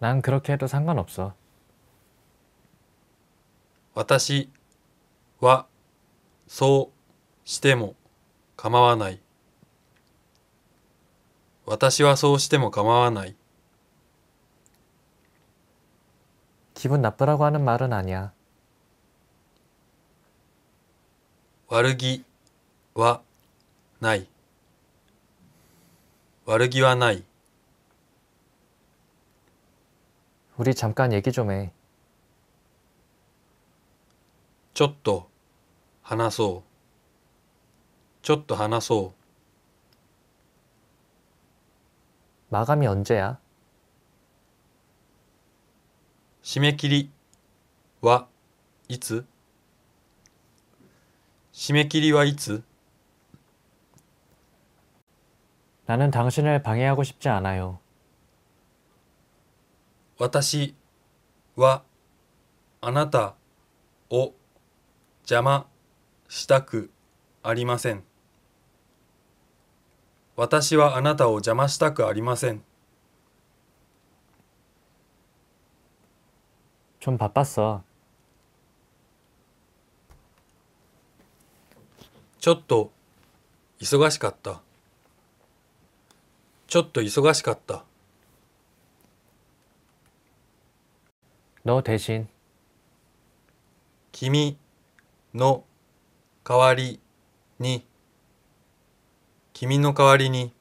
난그렇게해도상관없어私はそうしても構わない。私はそうしても構わない。気分나쁘라고하는말은아니야悪気はない。悪気はない。 우리 잠깐 얘기 좀 해. ちょっと소そうちょ소 마감이 언제야? 締め切りは이つ締め切りは이つ 나는 당신을 방해하고 싶지 않아요. 私はあなたを邪魔したくありません。私はあなたを邪魔したくありません。좀바빴어ちょっと忙しかった。ちょっと忙しかった。の대신君の代わりに君の代わりに